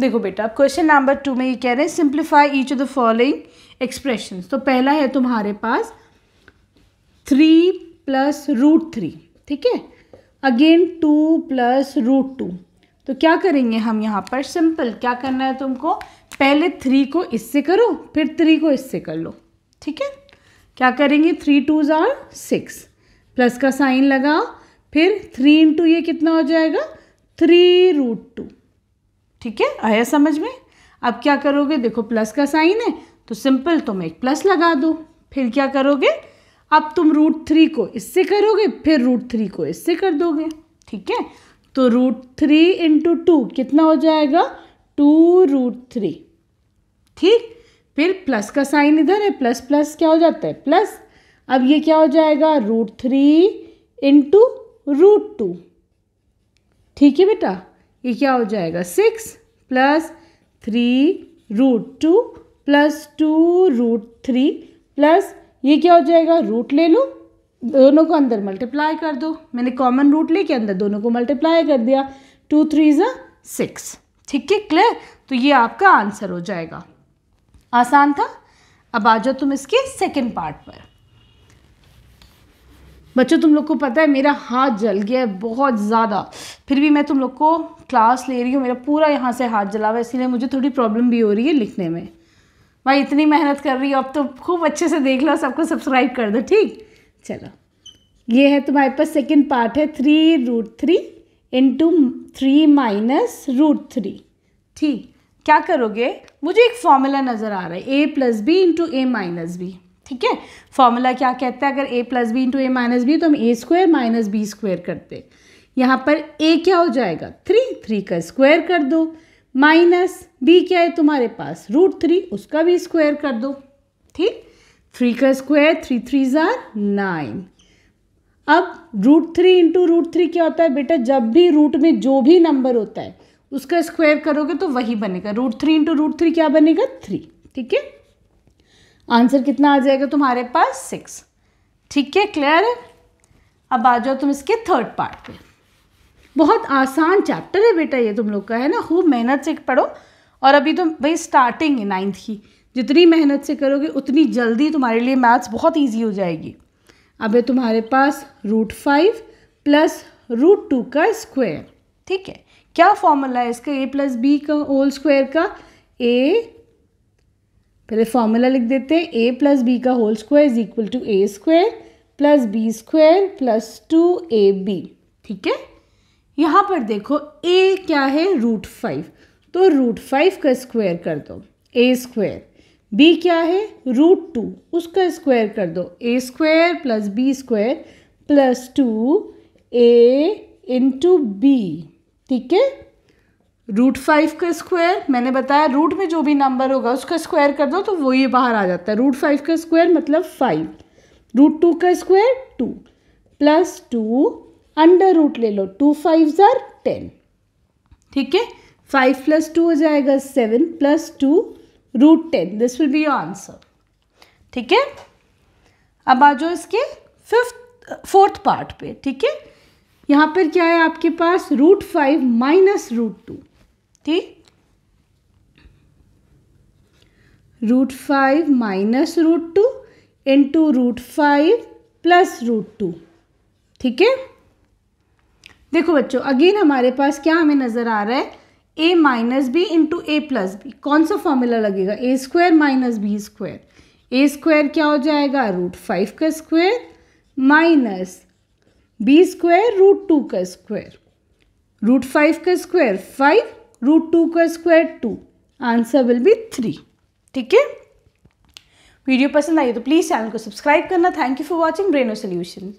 देखो बेटा question number two में ये कह रहे हैं simplify each of the following expression तो पहला है तुम्हारे पास थ्री प्लस रूट थ्री ठीक है again two plus root two तो क्या करेंगे हम यहाँ पर सिंपल क्या करना है तुमको पहले थ्री को इससे करो फिर थ्री को इससे कर लो ठीक है क्या करेंगे थ्री टू ज़ार सिक्स प्लस का साइन लगाओ फिर थ्री इंटू ये कितना हो जाएगा थ्री रूट टू ठीक है आया समझ में अब क्या करोगे देखो प्लस का साइन है तो सिंपल तुम एक प्लस लगा दो फिर क्या करोगे अब तुम रूट थ्री को इससे करोगे फिर रूट थ्री को इससे कर दोगे ठीक है तो रूट थ्री इंटू टू कितना हो जाएगा टू रूट थ्री ठीक फिर प्लस का साइन इधर है प्लस प्लस क्या हो जाता है प्लस अब ये क्या हो जाएगा root three into root two ठीक है बेटा ये क्या हो जाएगा six plus three root two plus two root three plus ये क्या हो जाएगा रूट ले लो दोनों को अंदर मल्टीप्लाई कर दो मैंने कॉमन रूट लेके अंदर दोनों को मल्टीप्लाई कर दिया टू थ्री ज़ा सिक्स ठीक है क्लियर तो ये आपका आंसर हो जाएगा आसान था अब आ जाओ तुम इसके सेकेंड पार्ट पर बच्चों तुम लोग को पता है मेरा हाथ जल गया है बहुत ज़्यादा फिर भी मैं तुम लोग को क्लास ले रही हूँ मेरा पूरा यहाँ से हाथ जला हुआ है इसीलिए मुझे थोड़ी प्रॉब्लम भी हो रही है लिखने में भाई इतनी मेहनत कर रही हो अब तो खूब अच्छे से देख लो सबको सब्सक्राइब कर दो ठीक चलो ये है तुम्हारे पास सेकेंड पार्ट है three root three into three minus root three ठीक क्या करोगे मुझे एक फॉर्मूला नज़र आ रहा है A plus B into A minus B ठीक है फॉर्मूला क्या कहता है अगर A plus B into A minus B तो हम A square minus B square करते यहाँ पर ए क्या हो जाएगा थ्री थ्री का स्क्वायर कर दो माइनस बी क्या है तुम्हारे पास रूट थ्री उसका भी स्क्वायर कर दो ठीक थ्री का स्क्वायर थ्री थ्री ज़ार नाइन अब root three into root three क्या होता है बेटा जब भी रूट में जो भी नंबर होता है उसका स्क्वायर करोगे तो वही बनेगा root three into root three क्या बनेगा थ्री ठीक है आंसर कितना आ जाएगा तुम्हारे पास सिक्स ठीक है क्लियर है अब आ जाओ तुम इसके थर्ड पार्ट पे बहुत आसान चैप्टर है बेटा ये तुम लोग का है ना खूब मेहनत से पढ़ो और अभी तो भाई स्टार्टिंग है नाइन्थ की जितनी मेहनत से करोगे उतनी जल्दी तुम्हारे लिए मैथ्स बहुत ईजी हो जाएगी अब है तुम्हारे पास root five plus root two का स्क्वायर ठीक है क्या फॉर्मूला है इसका ए प्लस बी का होल स्क्वायर का ए पहले फॉर्मूला लिख देते हैं ए प्लस बी का whole square is equal to A square plus B square plus two A B ठीक है यहाँ पर देखो ए क्या है रूट फाइव तो रूट फाइव का स्क्वायर कर दो ए स्क्वायर बी क्या है रूट टू उसका स्क्वायर कर दो A square plus B square plus two A into B ठीक है रूट फाइव का स्क्वायर मैंने बताया रूट में जो भी नंबर होगा उसका स्क्वायर कर दो तो वो ये बाहर आ जाता है रूट फाइव का स्क्वायर मतलब फाइव रूट टू का square two plus two under root ले लो टू फाइव जर टेन ठीक है फाइव प्लस टू हो जाएगा seven plus two root ten this will be your answer ठीक है अब आ जाओ इसके फिफ्थ फोर्थ पार्ट पे ठीक है यहाँ पर क्या है आपके पास root five minus root two ठीक root five minus root two into root five plus root two ठीक है देखो बच्चों अगेन हमारे पास क्या हमें नज़र आ रहा है A minus B into A plus B कौन सा फॉर्मूला लगेगा A square minus B square A square क्या हो जाएगा रूट फाइव का square minus B square root two का स्क्वायर रूट फाइव का स्क्वायर फाइव रूट टू का square two answer will be three ठीक है वीडियो पसंद आई तो प्लीज़ चैनल को सब्सक्राइब करना थैंक यू फॉर वॉचिंग ब्रेनो सोल्यूशन